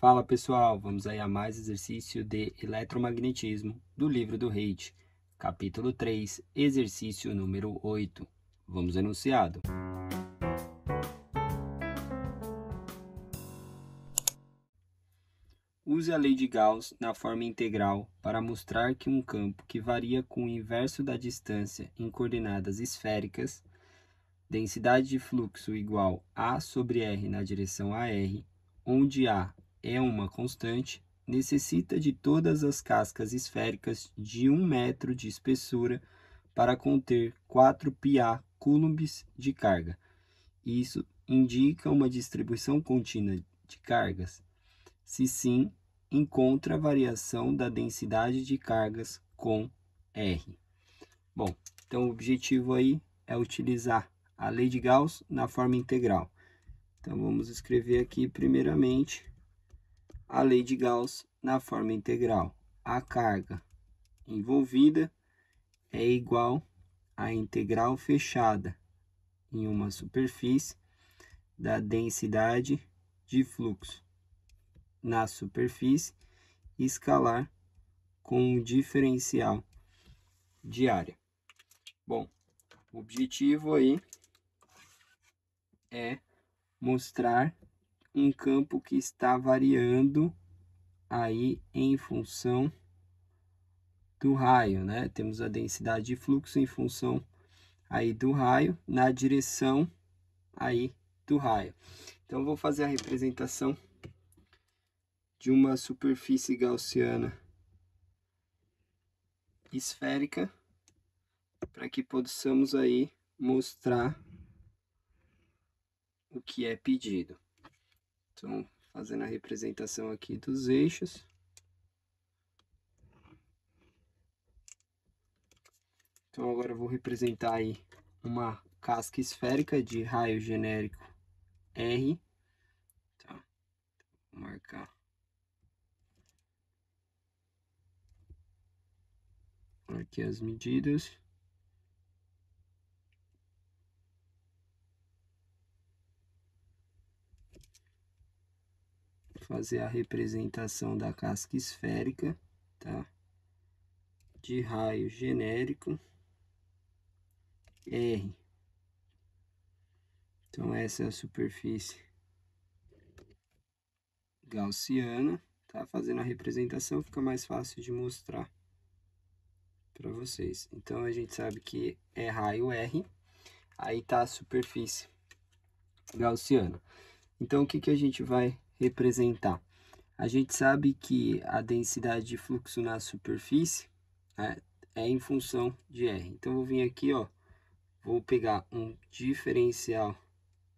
Fala pessoal, vamos aí a mais exercício de eletromagnetismo do livro do Reid, capítulo 3, exercício número 8. Vamos ao enunciado. Use a lei de Gauss na forma integral para mostrar que um campo que varia com o inverso da distância em coordenadas esféricas, densidade de fluxo igual a sobre r na direção a r, onde A é uma constante, necessita de todas as cascas esféricas de 1 metro de espessura para conter 4 Pa coulombs de carga. Isso indica uma distribuição contínua de cargas? Se sim, encontra a variação da densidade de cargas com R. Bom, então o objetivo aí é utilizar a lei de Gauss na forma integral. Então vamos escrever aqui primeiramente a lei de Gauss na forma integral. A carga envolvida é igual à integral fechada em uma superfície da densidade de fluxo na superfície escalar com o diferencial de área. Bom, o objetivo aí é mostrar um campo que está variando aí em função do raio, né? Temos a densidade de fluxo em função aí do raio na direção aí do raio. Então vou fazer a representação de uma superfície gaussiana esférica para que possamos aí mostrar o que é pedido. Então, fazendo a representação aqui dos eixos. Então, agora vou representar aí uma casca esférica de raio genérico R. Tá. Vou marcar. Aqui as medidas. fazer a representação da casca esférica, tá? De raio genérico R. Então essa é a superfície gaussiana, tá? Fazendo a representação fica mais fácil de mostrar para vocês. Então a gente sabe que é raio R, aí tá a superfície gaussiana. Então o que que a gente vai representar. A gente sabe que a densidade de fluxo na superfície é, é em função de R. Então, vou vir aqui, ó, vou pegar um diferencial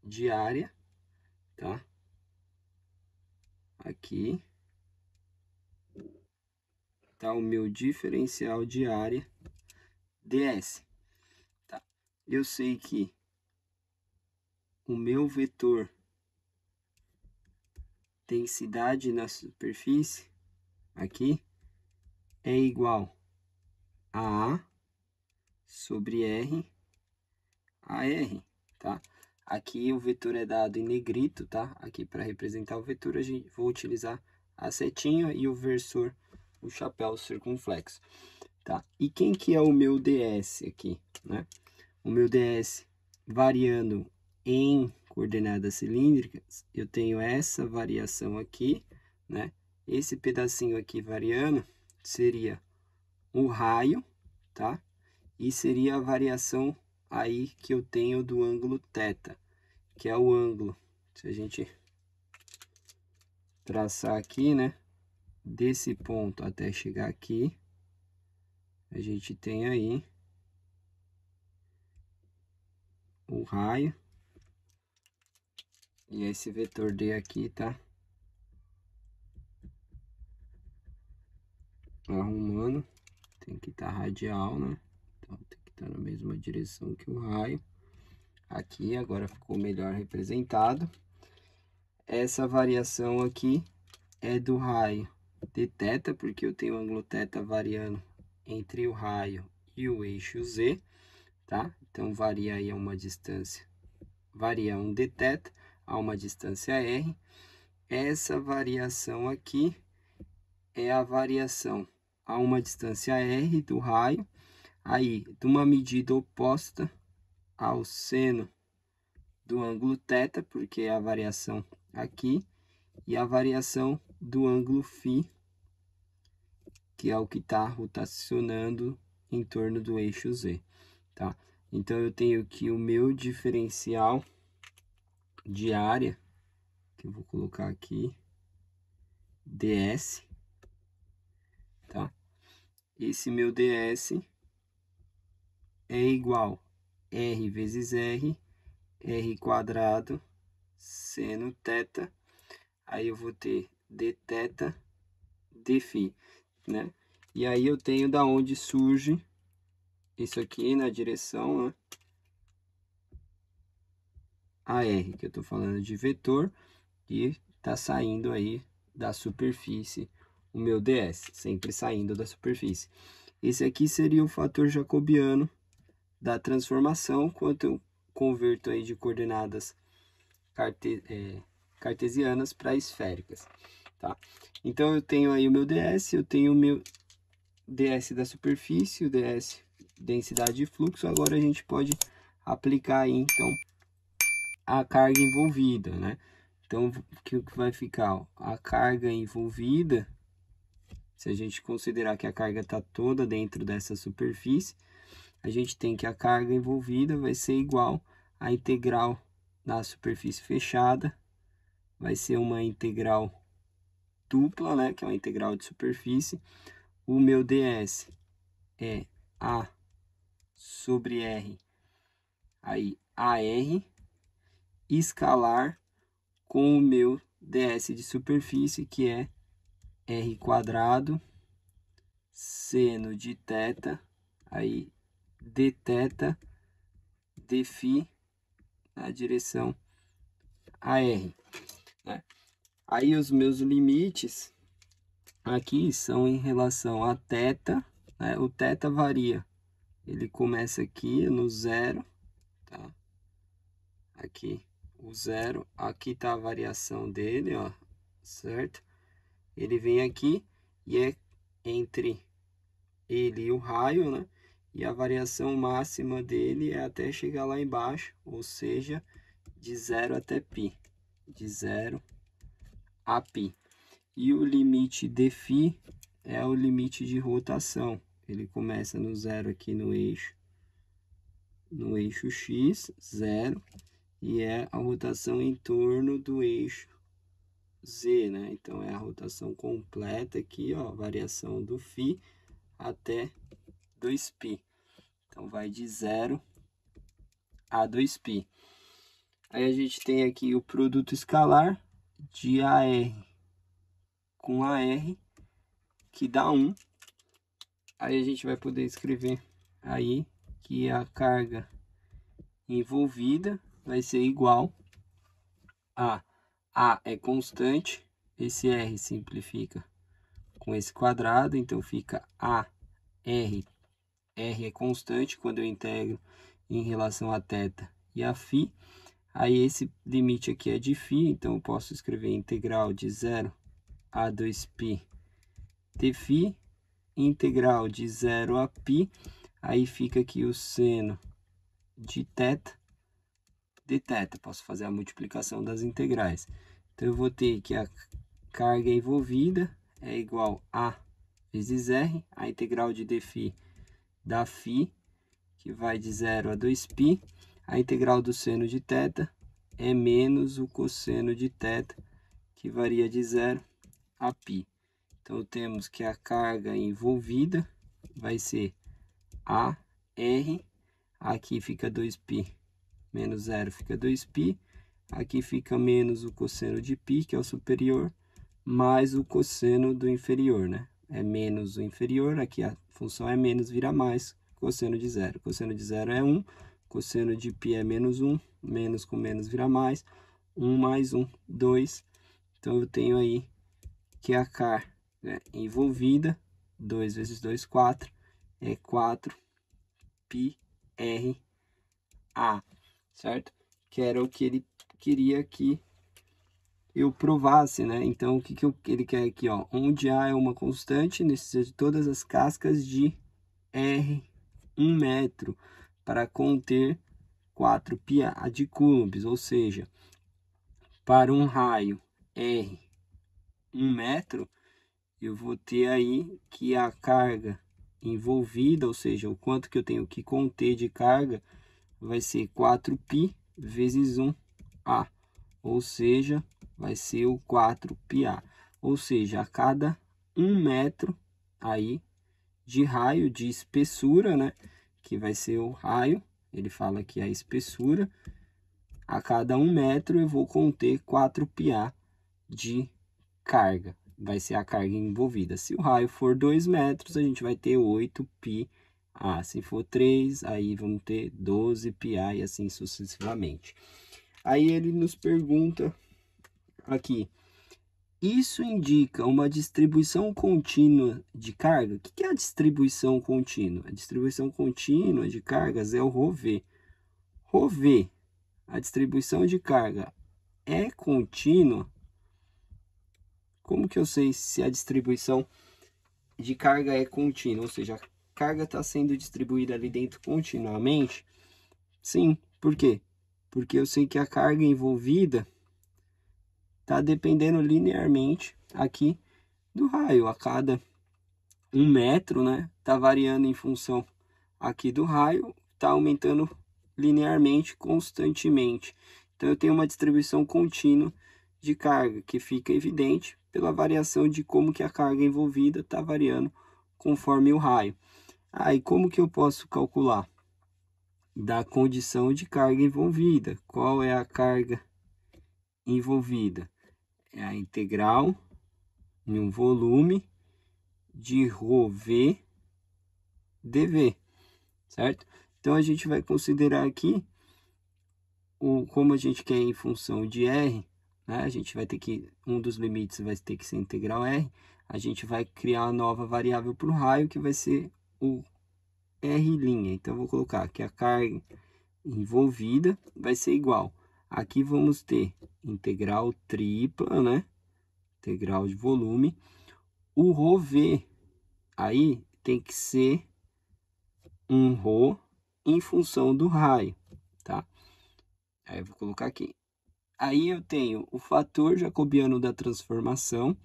de área, tá? Aqui. Tá o meu diferencial de área ds. Tá? Eu sei que o meu vetor densidade na superfície aqui é igual a A sobre R a R, tá? Aqui o vetor é dado em negrito, tá? Aqui para representar o vetor, a gente vou utilizar a setinha e o versor, o chapéu circunflexo, tá? E quem que é o meu DS aqui, né? O meu DS variando em coordenadas cilíndricas, eu tenho essa variação aqui, né? Esse pedacinho aqui variando seria o raio, tá? E seria a variação aí que eu tenho do ângulo θ, que é o ângulo, se a gente traçar aqui, né? Desse ponto até chegar aqui, a gente tem aí o raio e esse vetor D aqui, tá? tá arrumando. Tem que estar tá radial, né? Então tem que estar tá na mesma direção que o raio. Aqui agora ficou melhor representado. Essa variação aqui é do raio de θ, porque eu tenho o ângulo θ variando entre o raio e o eixo Z, tá? Então, varia aí uma distância, varia um de teta a uma distância R. Essa variação aqui é a variação a uma distância R do raio, aí de uma medida oposta ao seno do ângulo θ, porque é a variação aqui, e a variação do ângulo φ, que é o que está rotacionando em torno do eixo Z. Tá? Então, eu tenho que o meu diferencial de área, que eu vou colocar aqui, ds, tá? Esse meu ds é igual r vezes r, r quadrado, seno teta, aí eu vou ter d teta, d φ, né? E aí eu tenho da onde surge isso aqui na direção, né? AR, que eu estou falando de vetor, e está saindo aí da superfície o meu DS, sempre saindo da superfície. Esse aqui seria o fator jacobiano da transformação, quanto eu converto aí de coordenadas carte, é, cartesianas para esféricas. Tá? Então, eu tenho aí o meu DS, eu tenho o meu DS da superfície, o DS densidade de fluxo. Agora, a gente pode aplicar aí, então, a carga envolvida, né? Então, o que vai ficar? a carga envolvida, se a gente considerar que a carga está toda dentro dessa superfície, a gente tem que a carga envolvida vai ser igual à integral da superfície fechada, vai ser uma integral dupla, né, que é uma integral de superfície. O meu ds é a sobre r, aí ar escalar com o meu ds de superfície, que é r quadrado seno de teta, aí d teta d phi na direção a r. Né? Aí os meus limites aqui são em relação a teta, né? o teta varia, ele começa aqui no zero, tá? aqui o zero. Aqui tá a variação dele, ó, certo? Ele vem aqui e é entre ele e o raio, né? E a variação máxima dele é até chegar lá embaixo, ou seja, de zero até π, de zero a π. E o limite de φ é o limite de rotação. Ele começa no zero aqui no eixo, no eixo x, zero, e é a rotação em torno do eixo Z, né? Então, é a rotação completa aqui, ó, variação do Φ até 2π. Então, vai de 0 a 2π. Aí, a gente tem aqui o produto escalar de AR com AR, que dá 1. Aí, a gente vai poder escrever aí que é a carga envolvida vai ser igual a A é constante, esse R simplifica com esse quadrado, então fica A R. R é constante quando eu integro em relação a θ e a φ. Aí esse limite aqui é de φ, então eu posso escrever integral de 0 a 2π dφ, integral de 0 a π, aí fica aqui o seno de θ de θ, posso fazer a multiplicação das integrais. Então, eu vou ter que a carga envolvida é igual a vezes r, a integral de dφ da φ, que vai de 0 a 2π, a integral do seno de θ é menos o cosseno de θ, que varia de 0 a π. Então, temos que a carga envolvida vai ser AR, aqui fica 2π menos zero fica 2π, aqui fica menos o cosseno de π, que é o superior, mais o cosseno do inferior, né? É menos o inferior, aqui a função é menos, vira mais, cosseno de zero. Cosseno de zero é 1, cosseno de π é menos 1, menos com menos vira mais, 1 mais 1, 2. Então, eu tenho aí que a carga né, envolvida, 2 vezes 2, 4, é 4 π a certo? Que era o que ele queria que eu provasse, né? Então, o que, que eu, ele quer aqui, ó? Onde A é uma constante, necessita de todas as cascas de R 1 metro para conter 4 pia de coulombs, ou seja, para um raio R 1 metro, eu vou ter aí que a carga envolvida, ou seja, o quanto que eu tenho que conter de carga, vai ser 4π vezes 1A, ou seja, vai ser o 4πA. Ou seja, a cada 1 metro aí de raio de espessura, né? Que vai ser o raio, ele fala que é a espessura, a cada 1 metro eu vou conter 4πA de carga. Vai ser a carga envolvida. Se o raio for 2 metros, a gente vai ter 8πA ah, Se for 3, aí vamos ter 12π e assim sucessivamente. Aí ele nos pergunta aqui, isso indica uma distribuição contínua de carga? O que é a distribuição contínua? A distribuição contínua de cargas é o Rov. Rov, a distribuição de carga é contínua? Como que eu sei se a distribuição de carga é contínua? Ou seja, carga está sendo distribuída ali dentro continuamente? Sim, por quê? Porque eu sei que a carga envolvida está dependendo linearmente aqui do raio. A cada um metro, né? Está variando em função aqui do raio, está aumentando linearmente, constantemente. Então, eu tenho uma distribuição contínua de carga, que fica evidente pela variação de como que a carga envolvida está variando conforme o raio. Aí, ah, como que eu posso calcular? Da condição de carga envolvida. Qual é a carga envolvida? É a integral em um volume de ρV dV, certo? Então, a gente vai considerar aqui, o, como a gente quer em função de R, né? a gente vai ter que, um dos limites vai ter que ser integral R, a gente vai criar a nova variável para o raio, que vai ser o R'. Então, vou colocar que a carga envolvida vai ser igual. Aqui vamos ter integral tripla, né? Integral de volume. O ρV aí tem que ser um ρ em função do raio, tá? Aí eu vou colocar aqui. Aí eu tenho o fator jacobiano da transformação,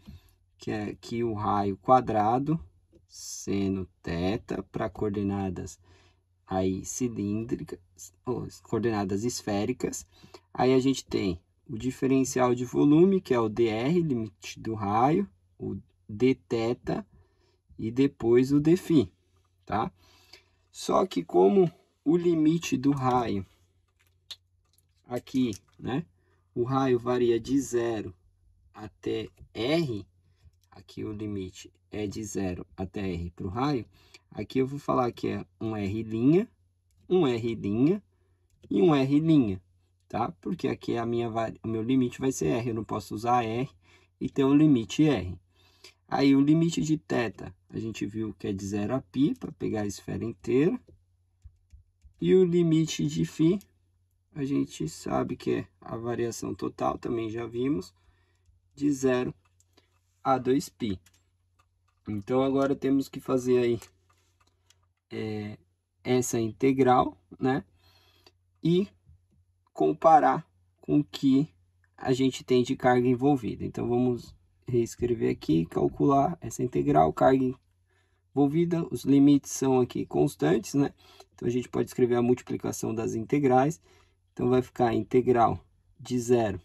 que é aqui o raio quadrado seno θ para coordenadas aí cilíndricas, ou coordenadas esféricas. Aí a gente tem o diferencial de volume, que é o dr, limite do raio, o dθ e depois o dφ, tá? Só que como o limite do raio aqui, né? O raio varia de zero até r, aqui o limite é de 0 até R para o raio, aqui eu vou falar que é um R', um R' e um R', tá? Porque aqui a minha, o meu limite vai ser R, eu não posso usar R e ter um limite R. Aí o limite de θ, a gente viu que é de 0 a π, para pegar a esfera inteira. E o limite de φ, a gente sabe que é a variação total, também já vimos, de 0 a2π. Então agora temos que fazer aí é, essa integral, né? E comparar com o que a gente tem de carga envolvida. Então vamos reescrever aqui, calcular essa integral, carga envolvida, os limites são aqui constantes, né? Então a gente pode escrever a multiplicação das integrais. Então vai ficar integral de zero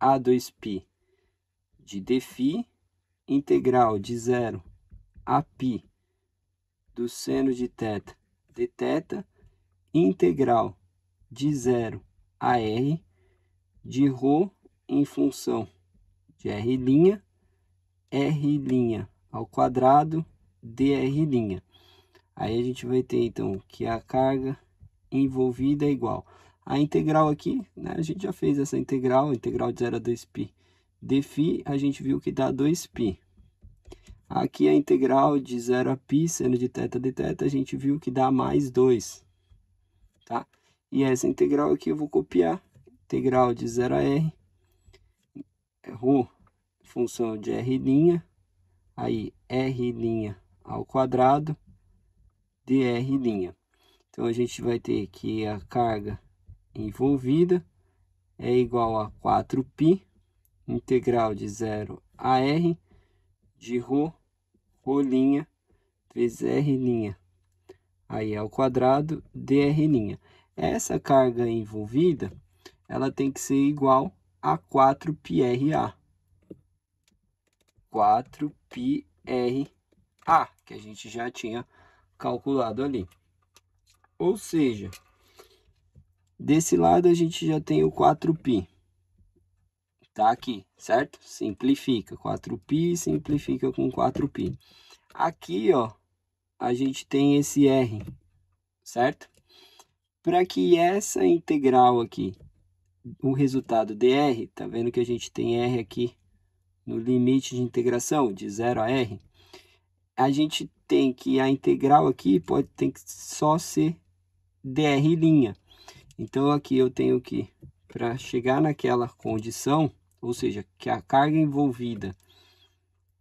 a 2π de dφ integral de zero a π do seno de θ dθ, integral de zero a r de ρ em função de r', r' ao quadrado dr'. Aí a gente vai ter então que a carga envolvida é igual. A integral aqui, né, a gente já fez essa integral, integral de 0 a 2π dφ a gente viu que dá 2π. Aqui a integral de 0 a π, seno de θ dθ, a gente viu que dá mais 2. Tá? E essa integral aqui eu vou copiar. Integral de 0 a r, rho, função de r', aí r' ao quadrado, dr'. Então, a gente vai ter que a carga envolvida é igual a 4π integral de zero a r de ρ, ρ' vezes r', aí ao é quadrado, dr'. Essa carga envolvida, ela tem que ser igual a 4πRA. 4πRA, que a gente já tinha calculado ali. Ou seja, desse lado a gente já tem o 4π tá aqui, certo? Simplifica, 4π simplifica com 4π. Aqui, ó, a gente tem esse r, certo? Para que essa integral aqui, o resultado dr, tá vendo que a gente tem r aqui no limite de integração de 0 a r, a gente tem que a integral aqui pode ter que só ser dr'. Então aqui eu tenho que para chegar naquela condição ou seja, que a carga envolvida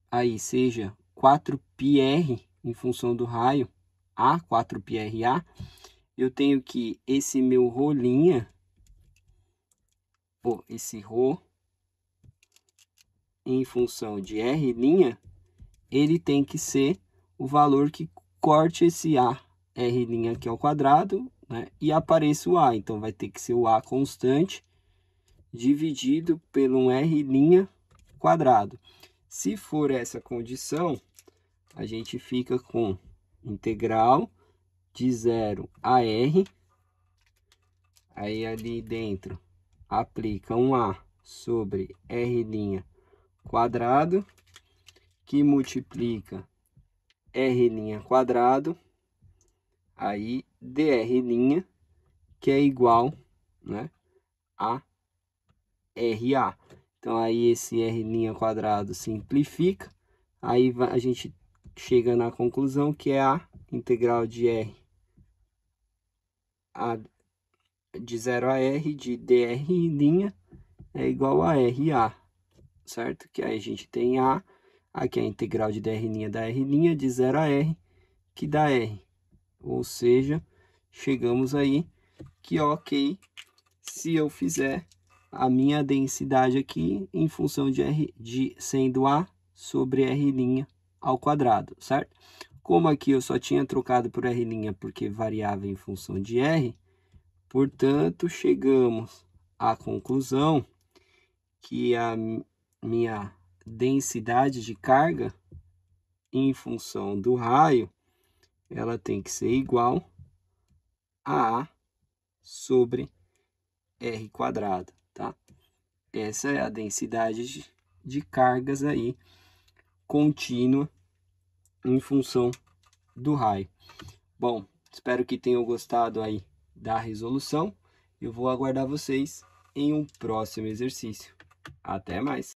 aí seja 4πr em função do raio A, 4πRA, eu tenho que esse meu rolinha, ou esse ρ em função de R', ele tem que ser o valor que corte esse A, R' aqui ao é quadrado, né? e apareça o A. Então, vai ter que ser o A constante dividido pelo um R' quadrado. Se for essa condição, a gente fica com integral de zero a R. Aí ali dentro aplica um A sobre R' quadrado, que multiplica R' quadrado, aí dr' que é igual né, a RA. Então aí esse R' quadrado simplifica, aí a gente chega na conclusão que é a integral de R a, de 0 a R de dr' é igual a RA, certo? Que aí a gente tem A, aqui é a integral de dr' da R' de 0 a R que dá R. Ou seja, chegamos aí que ok, se eu fizer a minha densidade aqui em função de R, de sendo A sobre R' ao quadrado, certo? Como aqui eu só tinha trocado por R' porque variava em função de R, portanto, chegamos à conclusão que a minha densidade de carga em função do raio, ela tem que ser igual a A sobre R quadrado. Tá? Essa é a densidade de, de cargas aí contínua em função do raio. Bom, espero que tenham gostado aí da resolução. Eu vou aguardar vocês em um próximo exercício. Até mais!